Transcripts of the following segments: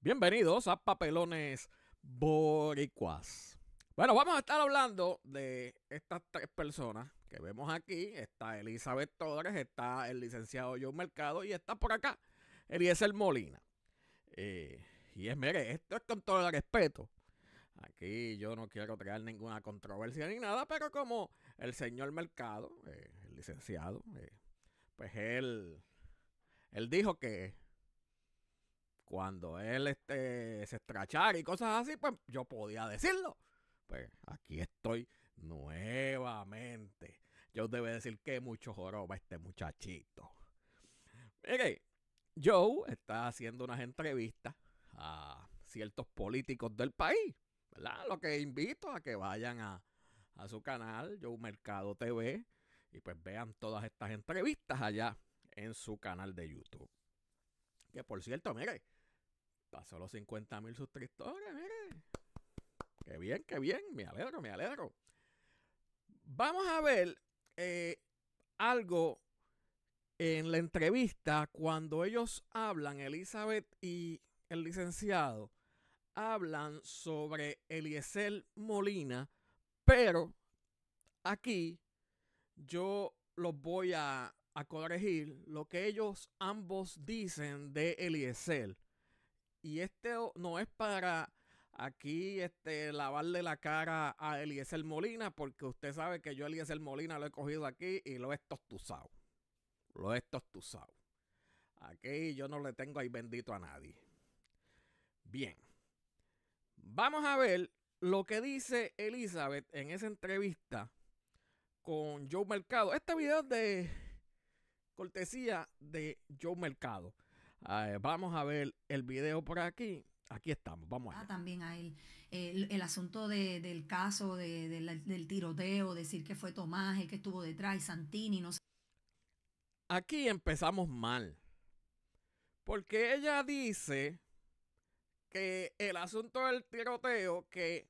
Bienvenidos a Papelones Boricuas. Bueno, vamos a estar hablando de estas tres personas que vemos aquí. Está Elizabeth Torres, está el licenciado John Mercado y está por acá Eliezer Molina. Eh, y es, mire, esto es con todo el respeto. Aquí yo no quiero crear ninguna controversia ni nada, pero como el señor Mercado, eh, el licenciado, eh, pues él, él dijo que cuando él este, se estrachara y cosas así, pues yo podía decirlo. Pues aquí estoy nuevamente. Yo debo decir que mucho joroba este muchachito. Mire, Joe está haciendo unas entrevistas a ciertos políticos del país, ¿verdad? Lo que invito a que vayan a, a su canal, Joe Mercado TV, y pues vean todas estas entrevistas allá en su canal de YouTube. Que por cierto, mire, Pasó los 50.000 mil suscriptores, mire. Qué bien, qué bien. Me alegro, me alegro. Vamos a ver eh, algo en la entrevista cuando ellos hablan, Elizabeth y el licenciado, hablan sobre Eliezer Molina, pero aquí yo los voy a, a corregir lo que ellos ambos dicen de Eliezer. Y este no es para aquí este, lavarle la cara a Eliezer Molina, porque usted sabe que yo a Eliezer Molina lo he cogido aquí y lo he tostuzado. Lo he tostuzado. Aquí yo no le tengo ahí bendito a nadie. Bien. Vamos a ver lo que dice Elizabeth en esa entrevista con Joe Mercado. Este video de cortesía de Joe Mercado. Ah, eh, vamos a ver el video por aquí. Aquí estamos, vamos ah, también hay el, el, asunto del caso del, tiroteo, decir que fue Tomás el que estuvo detrás, Santini, no sé. Aquí empezamos mal. Porque ella dice que el asunto del tiroteo, que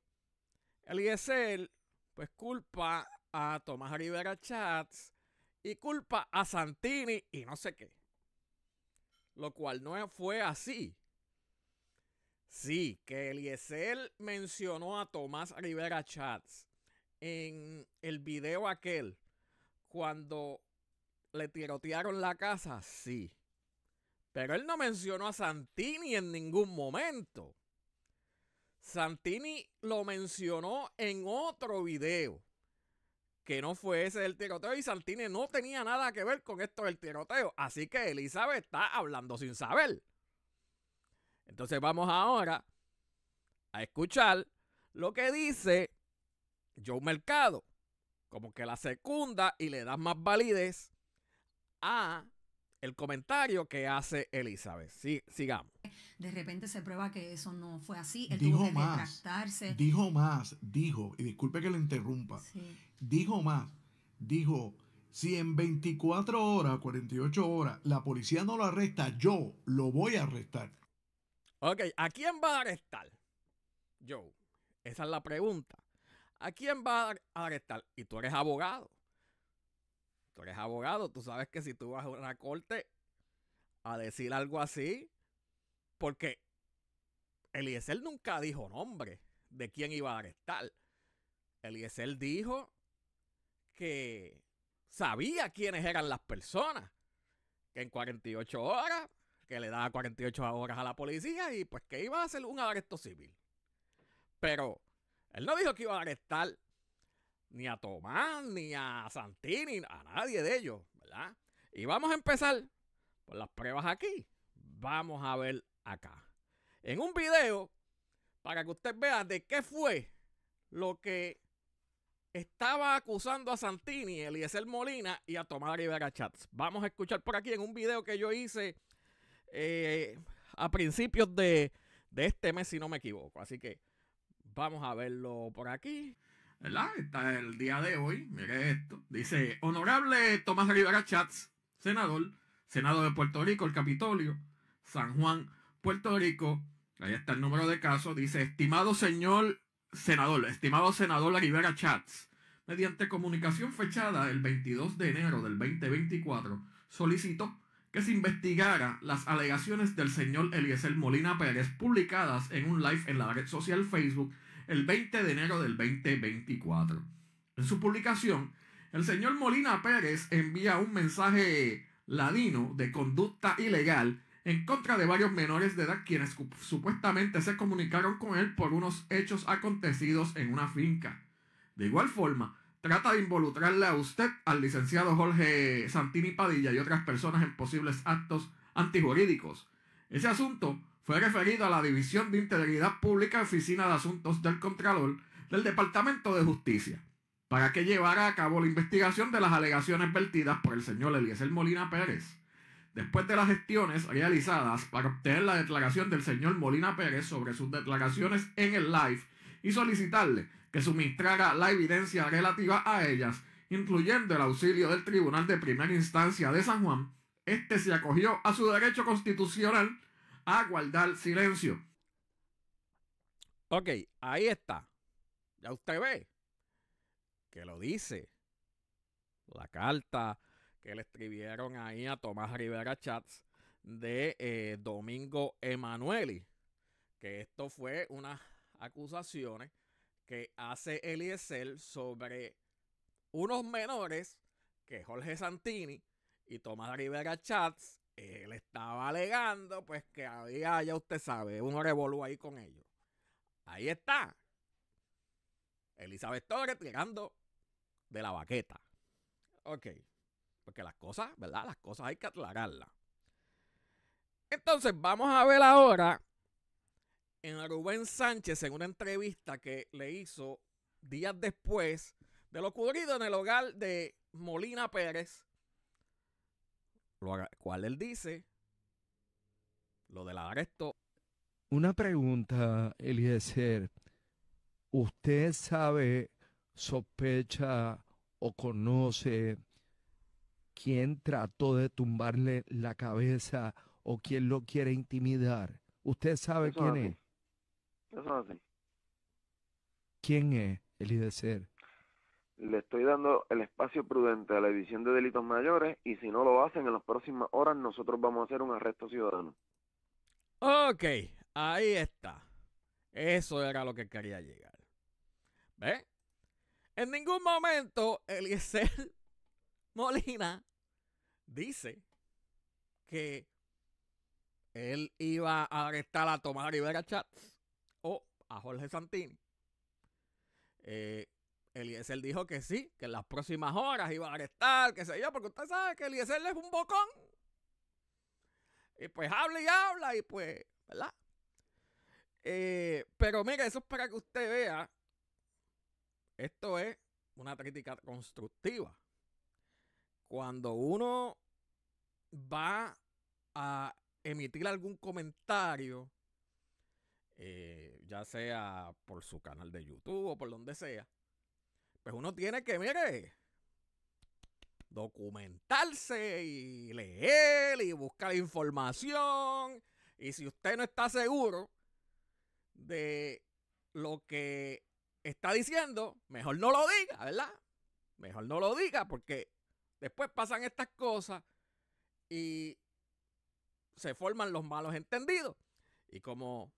el ISL, pues culpa a Tomás Rivera Chats y culpa a Santini y no sé qué lo cual no fue así. Sí, que Eliezer mencionó a Tomás Rivera Chats en el video aquel cuando le tirotearon la casa, sí. Pero él no mencionó a Santini en ningún momento. Santini lo mencionó en otro video que no fue ese el tiroteo y Saltine no tenía nada que ver con esto del tiroteo. Así que Elizabeth está hablando sin saber. Entonces vamos ahora a escuchar lo que dice Joe Mercado. Como que la secunda y le das más validez a el comentario que hace Elizabeth. Sí, sigamos. De repente se prueba que eso no fue así. dijo más, Dijo más, dijo, y disculpe que le interrumpa. Dijo más, dijo, si en 24 horas, 48 horas, la policía no lo arresta, yo lo voy a arrestar. Ok, ¿a quién va a arrestar? Joe, esa es la pregunta. ¿A quién va a arrestar? Y tú eres abogado tú eres abogado, tú sabes que si tú vas a una corte a decir algo así, porque Eliezer nunca dijo nombre de quién iba a arrestar. Eliezer dijo que sabía quiénes eran las personas, que en 48 horas, que le daba 48 horas a la policía y pues que iba a hacer un arresto civil. Pero él no dijo que iba a arrestar ni a Tomás, ni a Santini, a nadie de ellos, ¿verdad? Y vamos a empezar por las pruebas aquí. Vamos a ver acá. En un video, para que usted vea de qué fue lo que estaba acusando a Santini, Eliezer Molina y a Tomás Rivera Chats. Vamos a escuchar por aquí en un video que yo hice eh, a principios de, de este mes, si no me equivoco. Así que vamos a verlo por aquí. ¿verdad? Está el día de hoy, mire esto. Dice, honorable Tomás Rivera Chats, senador, Senado de Puerto Rico, el Capitolio, San Juan, Puerto Rico. Ahí está el número de casos. Dice, estimado señor senador, estimado senador Rivera Chats, mediante comunicación fechada el 22 de enero del 2024, solicitó que se investigara las alegaciones del señor Eliezer Molina Pérez publicadas en un live en la red social Facebook el 20 de enero del 2024. En su publicación, el señor Molina Pérez envía un mensaje ladino de conducta ilegal en contra de varios menores de edad quienes supuestamente se comunicaron con él por unos hechos acontecidos en una finca. De igual forma, trata de involucrarle a usted al licenciado Jorge Santini Padilla y otras personas en posibles actos antijurídicos. Ese asunto fue referido a la División de Integridad Pública Oficina de Asuntos del Contralor del Departamento de Justicia para que llevara a cabo la investigación de las alegaciones vertidas por el señor Eliezer Molina Pérez. Después de las gestiones realizadas para obtener la declaración del señor Molina Pérez sobre sus declaraciones en el live y solicitarle que suministrara la evidencia relativa a ellas, incluyendo el auxilio del Tribunal de Primera Instancia de San Juan, este se acogió a su derecho constitucional a guardar silencio. Ok, ahí está. Ya usted ve que lo dice la carta que le escribieron ahí a Tomás Rivera Chats de eh, Domingo Emanueli. Que esto fue una acusaciones que hace Eliezer sobre unos menores que Jorge Santini y Tomás Rivera Chats él estaba alegando pues que había, ya usted sabe, un revolú ahí con ellos. Ahí está. Elizabeth Torres llegando de la baqueta. Ok. Porque las cosas, ¿verdad? Las cosas hay que aclararlas. Entonces vamos a ver ahora en Rubén Sánchez en una entrevista que le hizo días después de lo ocurrido en el hogar de Molina Pérez ¿Cuál él dice lo del arresto. Una pregunta, Eliezer. ¿Usted sabe, sospecha o conoce quién trató de tumbarle la cabeza o quién lo quiere intimidar? ¿Usted sabe quién es? ¿Quién es? ¿Quién es Eliezer? le estoy dando el espacio prudente a la edición de delitos mayores y si no lo hacen en las próximas horas nosotros vamos a hacer un arresto ciudadano. Ok, ahí está. Eso era lo que quería llegar. ¿Ve? En ningún momento Eliezer Molina dice que él iba a arrestar a Tomás Rivera Chats o a Jorge Santini. Eh, Eliezer dijo que sí, que en las próximas horas iba a arrestar, que sé yo, porque usted sabe que Eliezer es un bocón. Y pues habla y habla y pues, ¿verdad? Eh, pero mire, eso es para que usted vea. Esto es una crítica constructiva. Cuando uno va a emitir algún comentario, eh, ya sea por su canal de YouTube o por donde sea, pues uno tiene que, mire, documentarse y leer y buscar información. Y si usted no está seguro de lo que está diciendo, mejor no lo diga, ¿verdad? Mejor no lo diga porque después pasan estas cosas y se forman los malos entendidos. Y como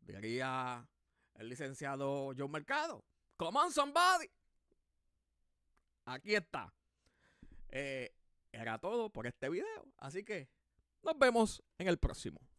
diría el licenciado John Mercado, come on somebody. Aquí está. Eh, era todo por este video. Así que nos vemos en el próximo.